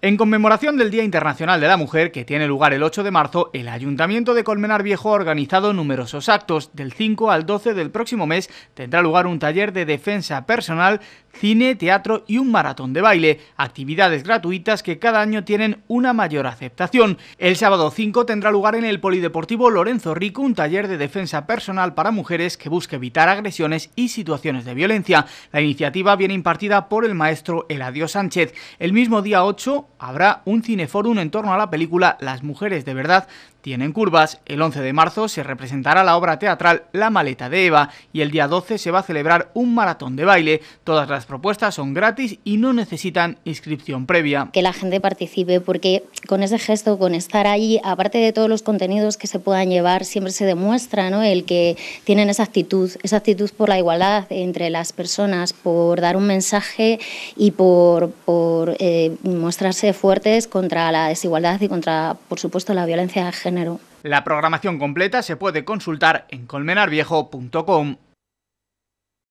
En conmemoración del Día Internacional de la Mujer, que tiene lugar el 8 de marzo, el Ayuntamiento de Colmenar Viejo ha organizado numerosos actos. Del 5 al 12 del próximo mes tendrá lugar un taller de defensa personal, cine, teatro y un maratón de baile, actividades gratuitas que cada año tienen una mayor aceptación. El sábado 5 tendrá lugar en el Polideportivo Lorenzo Rico un taller de defensa personal para mujeres que busca evitar agresiones y situaciones de violencia. La iniciativa viene impartida por el maestro Eladio Sánchez. El mismo día 8, habrá un cineforum en torno a la película Las mujeres de verdad tienen curvas, el 11 de marzo se representará la obra teatral La maleta de Eva y el día 12 se va a celebrar un maratón de baile. Todas las propuestas son gratis y no necesitan inscripción previa. Que la gente participe porque con ese gesto, con estar allí, aparte de todos los contenidos que se puedan llevar, siempre se demuestra ¿no? el que tienen esa actitud, esa actitud por la igualdad entre las personas, por dar un mensaje y por, por eh, mostrarse fuertes contra la desigualdad y contra, por supuesto, la violencia de género. La programación completa se puede consultar en colmenarviejo.com.